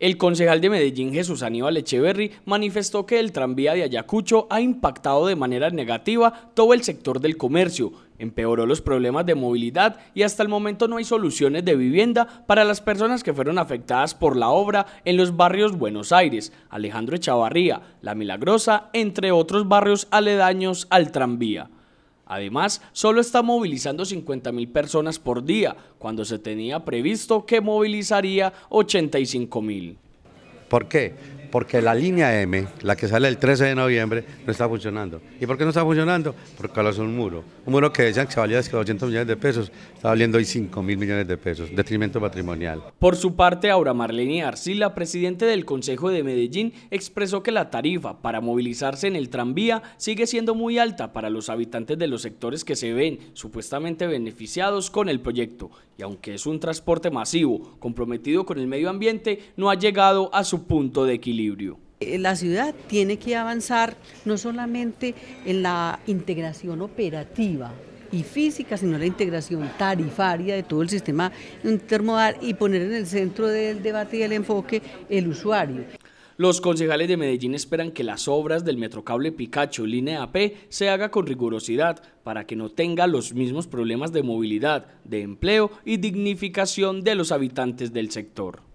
El concejal de Medellín, Jesús Aníbal Echeverry, manifestó que el tranvía de Ayacucho ha impactado de manera negativa todo el sector del comercio, empeoró los problemas de movilidad y hasta el momento no hay soluciones de vivienda para las personas que fueron afectadas por la obra en los barrios Buenos Aires, Alejandro Echavarría, La Milagrosa, entre otros barrios aledaños al tranvía. Además, solo está movilizando 50 mil personas por día, cuando se tenía previsto que movilizaría 85 mil. ¿Por qué? Porque la línea M, la que sale el 13 de noviembre, no está funcionando. ¿Y por qué no está funcionando? Porque lo es un muro. Un muro que decían que se valía 200 millones de pesos, está valiendo hoy 5 mil millones de pesos, detrimento patrimonial. Por su parte, Aura Marlene Arcila, presidente del Consejo de Medellín, expresó que la tarifa para movilizarse en el tranvía sigue siendo muy alta para los habitantes de los sectores que se ven supuestamente beneficiados con el proyecto. Y aunque es un transporte masivo comprometido con el medio ambiente, no ha llegado a su punto de equilibrio. Eh, la ciudad tiene que avanzar no solamente en la integración operativa y física, sino en la integración tarifaria de todo el sistema intermodal y poner en el centro del debate y el enfoque el usuario. Los concejales de Medellín esperan que las obras del metrocable Picacho línea P se haga con rigurosidad para que no tenga los mismos problemas de movilidad, de empleo y dignificación de los habitantes del sector.